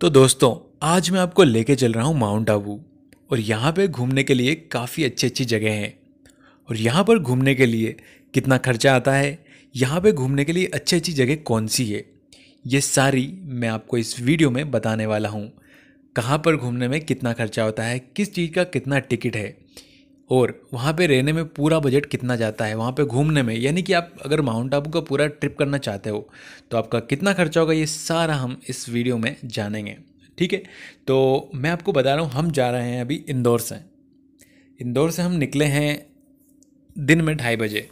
तो दोस्तों आज मैं आपको लेके चल रहा हूँ माउंट आबू और यहाँ पे घूमने के लिए काफ़ी अच्छी अच्छी जगह हैं और यहाँ पर घूमने के लिए कितना खर्चा आता है यहाँ पे घूमने के लिए अच्छी अच्छी जगह कौन सी है ये सारी मैं आपको इस वीडियो में बताने वाला हूँ कहाँ पर घूमने में कितना खर्चा होता है किस चीज़ का कितना टिकट है और वहाँ पे रहने में पूरा बजट कितना जाता है वहाँ पे घूमने में यानी कि आप अगर माउंट आबू का पूरा ट्रिप करना चाहते हो तो आपका कितना खर्चा होगा ये सारा हम इस वीडियो में जानेंगे ठीक है तो मैं आपको बता रहा हूँ हम जा रहे हैं अभी इंदौर से इंदौर से हम निकले हैं दिन में ढाई बजे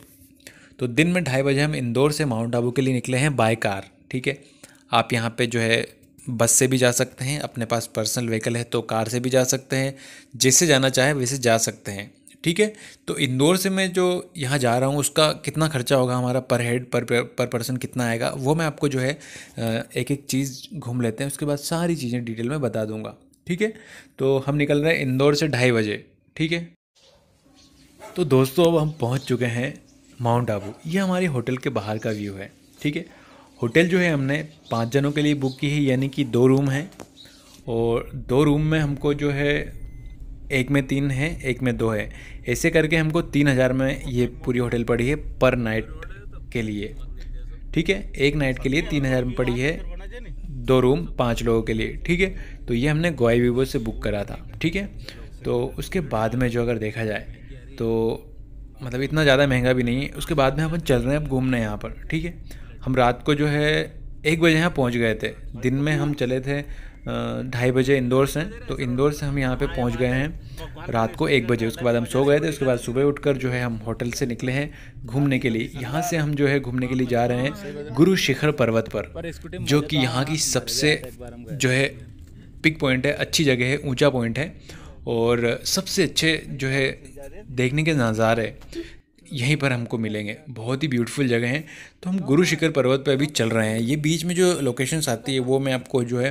तो दिन में ढाई बजे हम इंदौर से माउंट आबू के लिए निकले हैं बाय कार ठीक है आप यहाँ पे जो है बस से भी जा सकते हैं अपने पास पर्सनल व्हीकल है तो कार से भी जा सकते हैं जिससे जाना चाहे वैसे जा सकते हैं ठीक है तो इंदौर से मैं जो यहाँ जा रहा हूँ उसका कितना खर्चा होगा हमारा पर हेड पर पर पर्सन कितना आएगा वो मैं आपको जो है एक एक चीज़ घूम लेते हैं उसके बाद सारी चीज़ें डिटेल में बता दूँगा ठीक है तो हम निकल रहे हैं इंदौर से ढाई बजे ठीक है तो दोस्तों अब हम पहुँच चुके हैं माउंट आबू ये हमारे होटल के बाहर का व्यू है ठीक है होटल जो है हमने पाँच जनों के लिए बुक की है यानी कि दो रूम हैं और दो रूम में हमको जो है एक में तीन है एक में दो है ऐसे करके हमको तीन हज़ार में ये पूरी होटल पड़ी है पर नाइट के लिए ठीक है एक नाइट के लिए तीन हज़ार में पड़ी है दो रूम पाँच लोगों के लिए ठीक है तो ये हमने गोई वीवो से बुक करा था ठीक है तो उसके बाद में जो अगर देखा जाए तो मतलब इतना ज़्यादा महंगा भी नहीं है उसके बाद में अपन चल रहे हैं अब घूमने यहाँ पर ठीक है हम रात को जो है एक बजे यहाँ पहुँच गए थे दिन में हम चले थे ढाई बजे इंदौर से तो इंदौर से हम यहाँ पे पहुँच गए हैं रात को एक बजे उसके बाद हम सो गए थे उसके बाद सुबह उठकर जो है हम होटल से निकले हैं घूमने के लिए यहाँ से हम जो है घूमने के लिए जा रहे हैं गुरु शिखर पर्वत पर जो कि यहाँ की सबसे जो है पिक पॉइंट है अच्छी जगह है ऊँचा पॉइंट है और सबसे अच्छे जो है देखने के नज़ारे यहीं पर हमको मिलेंगे बहुत ही ब्यूटीफुल जगह हैं तो हम गुरु शिखर पर्वत पर अभी चल रहे हैं ये बीच में जो लोकेशंस आती है वो मैं आपको जो है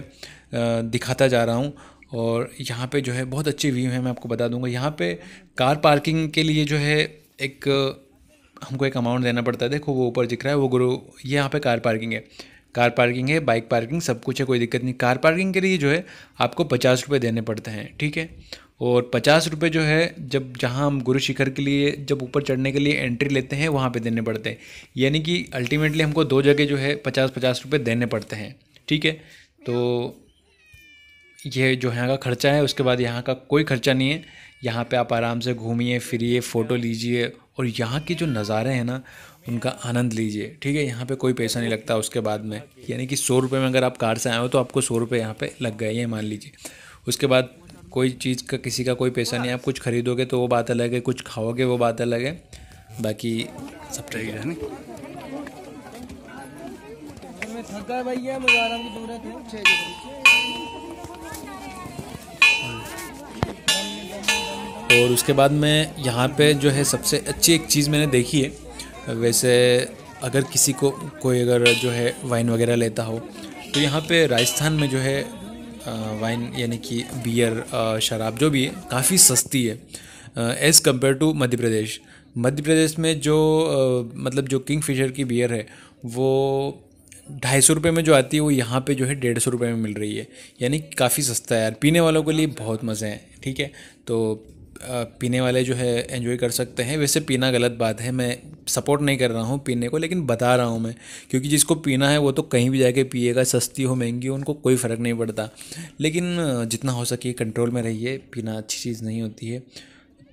दिखाता जा रहा हूँ और यहाँ पे जो है बहुत अच्छी व्यू है मैं आपको बता दूँगा यहाँ पे कार पार्किंग के लिए जो है एक हमको एक अमाउंट देना पड़ता है देखो वो ऊपर दिख रहा है वो गुरु ये यहाँ पे कार पार्किंग है कार पार्किंग है बाइक पार्किंग सब कुछ है कोई दिक्कत नहीं कार पार्किंग के लिए जो है आपको पचास रुपये देने पड़ते हैं ठीक है और पचास रुपये जो है जब जहाँ हम गुरु शिखर के लिए जब ऊपर चढ़ने के लिए एंट्री लेते हैं वहाँ पे देने पड़ते हैं यानी कि अल्टीमेटली हमको दो जगह जो है पचास पचास रुपये देने पड़ते हैं ठीक है तो ये जो यहाँ का खर्चा है उसके बाद यहाँ का कोई खर्चा नहीं है यहाँ पे आप आराम से घूमिए फिरिए फ़ोटो लीजिए और यहाँ के जो नज़ारे हैं ना उनका आनंद लीजिए ठीक है यहाँ पे कोई पैसा नहीं लगता उसके बाद में यानी कि सौ रुपये में अगर आप कार से आए हो तो आपको सौ रुपये यहाँ पर लग गए ये मान लीजिए उसके बाद कोई चीज़ का किसी का कोई पैसा नहीं आप कुछ ख़रीदोगे तो वो बात अलग है कुछ खाओगे वो बात अलग है बाकी सब ठीक है थका भैया मुबारक की जरूरत है और उसके बाद में यहाँ पे जो है सबसे अच्छी एक चीज़ मैंने देखी है वैसे अगर किसी को कोई अगर जो है वाइन वगैरह लेता हो तो यहाँ पे राजस्थान में जो है वाइन यानी कि बियर शराब जो भी है काफ़ी सस्ती है as compared to Madhya Pradesh Madhya Pradesh में जो आ, मतलब जो किंग फिशर की बियर है वो ढाई सौ रुपये में जो आती है वो यहाँ पे जो है डेढ़ सौ रुपये में मिल रही है यानी काफ़ी सस्ता है यार पीने वालों के लिए बहुत मज़े हैं ठीक है तो पीने वाले जो है एंजॉय कर सकते हैं वैसे पीना गलत बात है मैं सपोर्ट नहीं कर रहा हूँ पीने को लेकिन बता रहा हूँ मैं क्योंकि जिसको पीना है वो तो कहीं भी जाके पिएगा सस्ती हो महंगी हो उनको कोई फ़र्क नहीं पड़ता लेकिन जितना हो सके कंट्रोल में रहिए पीना अच्छी चीज़ नहीं होती है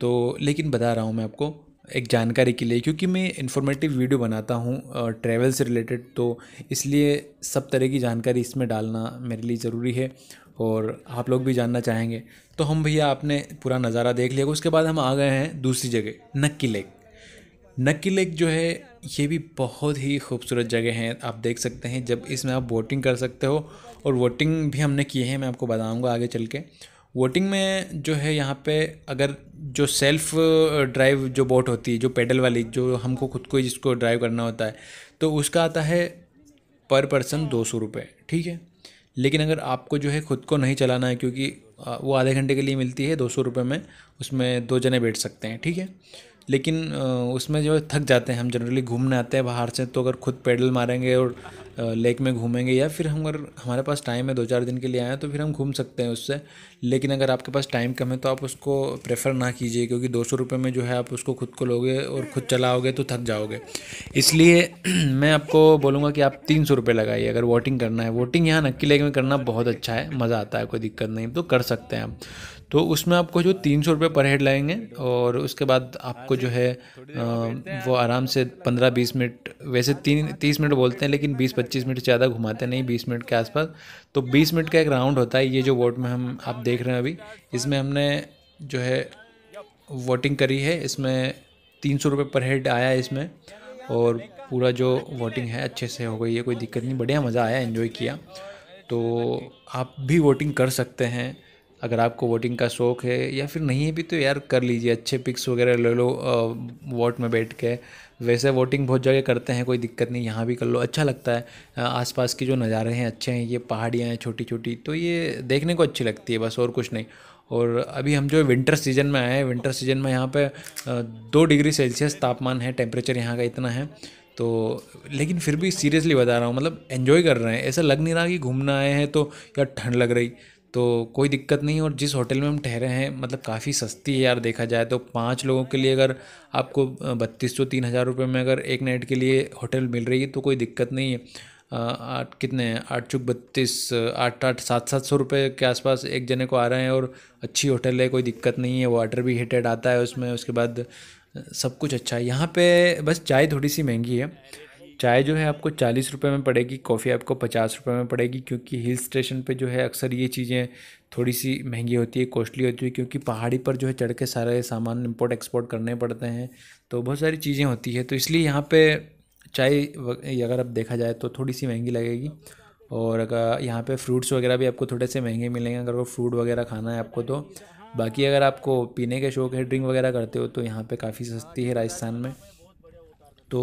तो लेकिन बता रहा हूँ मैं आपको एक जानकारी के लिए क्योंकि मैं इन्फॉर्मेटिव वीडियो बनाता हूँ ट्रैवल से रिलेटेड तो इसलिए सब तरह की जानकारी इसमें डालना मेरे लिए ज़रूरी है और आप लोग भी जानना चाहेंगे तो हम भैया आपने पूरा नज़ारा देख लिया उसके बाद हम आ गए हैं दूसरी जगह नक्की लेक नक्की लेक जो है ये भी बहुत ही खूबसूरत जगह है आप देख सकते हैं जब इसमें आप बोटिंग कर सकते हो और वोटिंग भी हमने की है मैं आपको बताऊँगा आगे चल के वोटिंग में जो है यहाँ पे अगर जो सेल्फ ड्राइव जो बोट होती है जो पेडल वाली जो हमको खुद को जिसको ड्राइव करना होता है तो उसका आता है पर पर्सन दो सौ रुपये ठीक है लेकिन अगर आपको जो है ख़ुद को नहीं चलाना है क्योंकि वो आधे घंटे के लिए मिलती है दो सौ रुपये में उसमें दो जने बैठ सकते हैं ठीक है लेकिन उसमें जो थक जाते हैं हम जनरली घूमने आते हैं बाहर से तो अगर खुद पैडल मारेंगे और लेक में घूमेंगे या फिर हम अगर हमारे पास टाइम है दो चार दिन के लिए आए हैं तो फिर हम घूम सकते हैं उससे लेकिन अगर आपके पास टाइम कम है तो आप उसको प्रेफर ना कीजिए क्योंकि दो सौ रुपये में जो है आप उसको खुद को लोगे और खुद चलाओगे तो थक जाओगे इसलिए मैं आपको बोलूँगा कि आप तीन सौ रुपये लगाइए अगर वोटिंग करना है वोटिंग यहाँ नक्की लेक में करना बहुत अच्छा है मज़ा आता है कोई दिक्कत नहीं तो कर सकते हैं आप तो उसमें आपको जो तीन सौ रुपये पर हेड लाएंगे और उसके बाद आपको जो है वो आराम से पंद्रह बीस मिनट वैसे तीन तीस मिनट बोलते हैं लेकिन बीस पच्चीस मिनट ज़्यादा घुमाते नहीं बीस मिनट के आसपास तो बीस मिनट का एक राउंड होता है ये जो वोट में हम आप देख रहे हैं अभी इसमें हमने जो है वोटिंग करी है इसमें तीन सौ रुपये पर हेड आया है इसमें और पूरा जो वोटिंग है अच्छे से हो गई है कोई दिक्कत नहीं बढ़िया मज़ा आया इन्जॉय किया तो आप भी वोटिंग कर सकते हैं अगर आपको वोटिंग का शौक़ है या फिर नहीं है भी तो यार कर लीजिए अच्छे पिक्स वगैरह ले लो वोट में बैठ के वैसे वोटिंग बहुत जगह करते हैं कोई दिक्कत नहीं यहाँ भी कर लो अच्छा लगता है आसपास के जो नज़ारे हैं अच्छे हैं ये पहाड़ियाँ हैं छोटी छोटी तो ये देखने को अच्छी लगती है बस और कुछ नहीं और अभी हम जो विंटर सीजन में आए हैं विंटर सीजन में यहाँ पे दो डिग्री सेल्सियस तापमान है टेम्परेचर यहाँ का इतना है तो लेकिन फिर भी सीरियसली बता रहा हूँ मतलब एन्जॉय कर रहे हैं ऐसा लग नहीं रहा कि घूमना आए हैं तो यार ठंड लग रही तो कोई दिक्कत नहीं और जिस होटल में हम ठहरे हैं मतलब काफ़ी सस्ती है यार देखा जाए तो पाँच लोगों के लिए अगर आपको बत्तीस सौ तीन हज़ार रुपये में अगर एक नाइट के लिए होटल मिल रही है तो कोई दिक्कत नहीं है आठ कितने हैं आठ चुक बत्तीस आठ आठ सात सात सौ रुपये के आसपास एक जने को आ रहे हैं और अच्छी होटल है कोई दिक्कत नहीं है वाटर भी हीटेड आता है उसमें उसके बाद सब कुछ अच्छा है यहाँ पे बस चाय थोड़ी सी महंगी है चाय जो है आपको चालीस रुपये में पड़ेगी कॉफ़ी आपको पचास रुपये में पड़ेगी क्योंकि हिल स्टेशन पे जो है अक्सर ये चीज़ें थोड़ी सी महंगी होती है कॉस्टली होती है क्योंकि पहाड़ी पर जो है चढ़ के सारे सामान इम्पोर्ट एक्सपोर्ट करने पड़ते हैं तो बहुत सारी चीज़ें होती है तो इसलिए यहाँ पर चाय अगर आप देखा जाए तो थोड़ी सी महंगी लगेगी और अगर यहाँ पे फ्रूट्स वगैरह भी आपको थोड़े से महंगे मिलेंगे अगर वो फ्रूट वगैरह खाना है आपको तो बाकी अगर आपको पीने के शौक़ है ड्रिंक वगैरह करते हो तो यहाँ पे काफ़ी सस्ती है राजस्थान में तो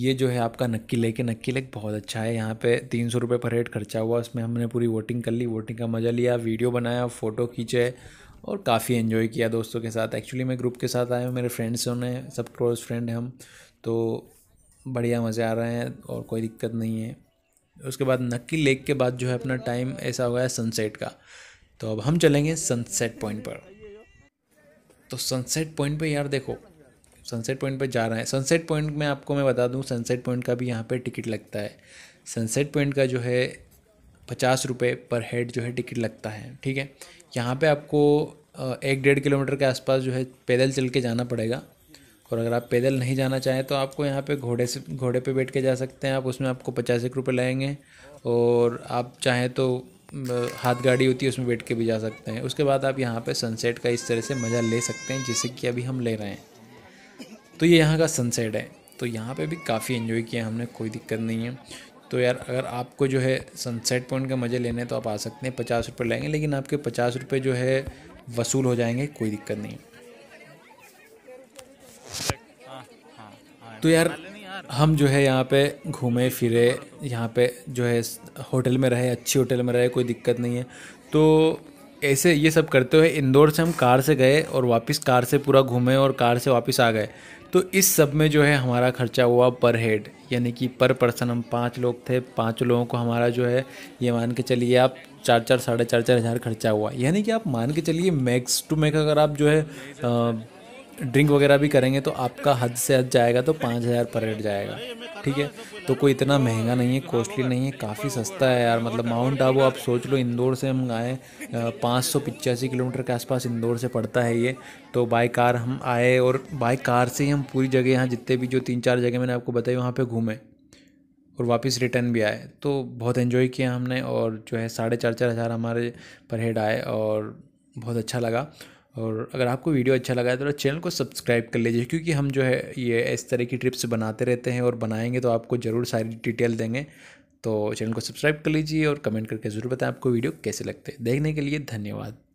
ये जो है आपका नक्की लेक है नक्की लेक बहुत अच्छा है यहाँ पे तीन सौ रुपये पर हेड खर्चा हुआ उसमें हमने पूरी वोटिंग कर ली वोटिंग का मज़ा लिया वीडियो बनाया फ़ोटो खींचे और काफ़ी एंजॉय किया दोस्तों के साथ एक्चुअली मैं ग्रुप के साथ आया हूँ मेरे फ्रेंड्स उन्हें सब क्लोज फ्रेंड हैं हम तो बढ़िया मज़े आ रहे हैं और कोई दिक्कत नहीं है उसके बाद नक्की लेक के बाद जो है अपना टाइम ऐसा हो गया सनसेट का तो अब हम चलेंगे सनसेट पॉइंट पर तो सनसेट पॉइंट पे यार देखो सनसेट पॉइंट पर जा रहे हैं सनसेट पॉइंट में आपको मैं बता दूँ सनसेट पॉइंट का भी यहाँ पर टिकट लगता है सनसेट पॉइंट का जो है पचास रुपये पर हेड जो है टिकट लगता है ठीक है यहाँ पे आपको एक डेढ़ किलोमीटर के आसपास जो है पैदल चल के जाना पड़ेगा और अगर आप पैदल नहीं जाना चाहें तो आपको यहाँ पे घोड़े से घोड़े पे बैठ के जा सकते हैं आप उसमें आपको पचास एक रुपये लगेंगे और आप चाहें तो हाथ गाड़ी होती है उसमें बैठ के भी जा सकते हैं उसके बाद आप यहाँ पर सनसेट का इस तरह से मज़ा ले सकते हैं जैसे कि अभी हम ले रहे हैं तो ये यहाँ का सनसेट है तो यहाँ पे भी काफ़ी इन्जॉय किया हमने कोई दिक्कत नहीं है तो यार अगर आपको जो है सनसेट पॉइंट का मज़े लेने तो आप आ सकते हैं पचास रुपये लेंगे लेकिन आपके पचास रुपये जो है वसूल हो जाएंगे कोई दिक्कत नहीं तो यार हम जो है यहाँ पे घूमे फिरे यहाँ पे जो है होटल में रहे अच्छी होटल में रहे कोई दिक्कत नहीं है तो ऐसे ये सब करते हुए इंदौर से हम कार से गए और वापस कार से पूरा घूमे और कार से वापस आ गए तो इस सब में जो है हमारा खर्चा हुआ पर हेड यानी कि पर पर्सन हम पाँच लोग थे पाँच लोगों को हमारा जो है ये मान के चलिए आप चार चार साढ़े चार चार हज़ार खर्चा हुआ यानी कि आप मान के चलिए मैक्स टू मैक अगर आप जो है आ, ड्रिंक वगैरह भी करेंगे तो आपका हद से हद जाएगा तो पाँच हज़ार पर हेड जाएगा ठीक है तो कोई इतना महंगा नहीं है कॉस्टली नहीं है काफ़ी सस्ता है यार मतलब माउंट आबू आप सोच लो इंदौर से हम आए पाँच सौ पिचासी किलोमीटर के आसपास इंदौर से पड़ता है ये तो बाय कार हम आए और बाय कार से ही हम पूरी जगह यहाँ जितने भी जो तीन चार जगह मैंने आपको बताई वहाँ पर घूमें और वापस रिटर्न भी आए तो बहुत इन्जॉय किया हमने और जो है साढ़े चार चार हज़ार हमारे पर हेड आए और बहुत अच्छा लगा और अगर आपको वीडियो अच्छा लगा तो चैनल को सब्सक्राइब कर लीजिए क्योंकि हम जो है ये इस तरह की ट्रिप्स बनाते रहते हैं और बनाएंगे तो आपको ज़रूर सारी डिटेल देंगे तो चैनल को सब्सक्राइब कर लीजिए और कमेंट करके ज़रूर बताएं आपको वीडियो कैसे लगते हैं देखने के लिए धन्यवाद